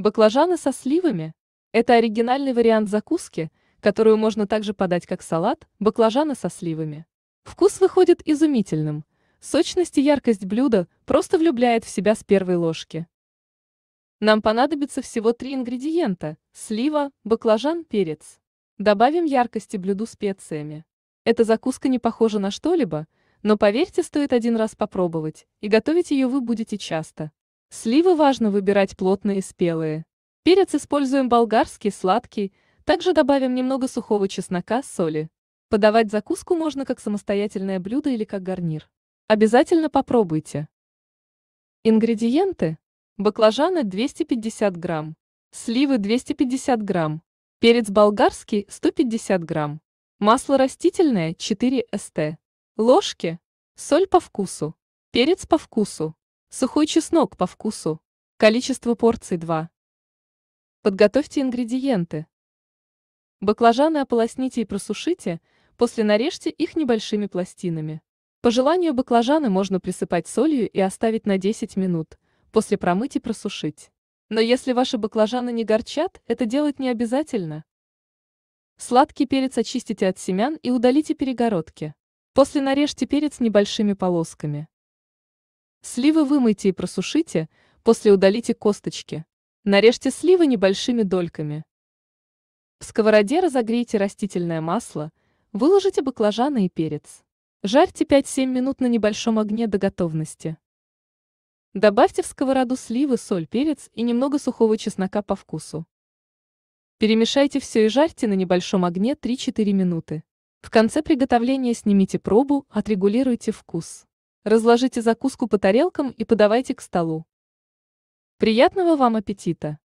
Баклажаны со сливами – это оригинальный вариант закуски, которую можно также подать как салат, баклажаны со сливами. Вкус выходит изумительным. Сочность и яркость блюда просто влюбляет в себя с первой ложки. Нам понадобится всего три ингредиента – слива, баклажан, перец. Добавим яркости блюду специями. Эта закуска не похожа на что-либо, но поверьте, стоит один раз попробовать, и готовить ее вы будете часто. Сливы важно выбирать плотные и спелые. Перец используем болгарский, сладкий, также добавим немного сухого чеснока, соли. Подавать закуску можно как самостоятельное блюдо или как гарнир. Обязательно попробуйте. Ингредиенты. Баклажаны 250 грамм. Сливы 250 грамм. Перец болгарский 150 грамм. Масло растительное 4 ст. Ложки. Соль по вкусу. Перец по вкусу. Сухой чеснок по вкусу. Количество порций 2. Подготовьте ингредиенты. Баклажаны ополосните и просушите, после нарежьте их небольшими пластинами. По желанию баклажаны можно присыпать солью и оставить на 10 минут, после промыть и просушить. Но если ваши баклажаны не горчат, это делать не обязательно. Сладкий перец очистите от семян и удалите перегородки. После нарежьте перец небольшими полосками. Сливы вымойте и просушите, после удалите косточки. Нарежьте сливы небольшими дольками. В сковороде разогрейте растительное масло, выложите баклажаны и перец. Жарьте 5-7 минут на небольшом огне до готовности. Добавьте в сковороду сливы, соль, перец и немного сухого чеснока по вкусу. Перемешайте все и жарьте на небольшом огне 3-4 минуты. В конце приготовления снимите пробу, отрегулируйте вкус. Разложите закуску по тарелкам и подавайте к столу. Приятного вам аппетита!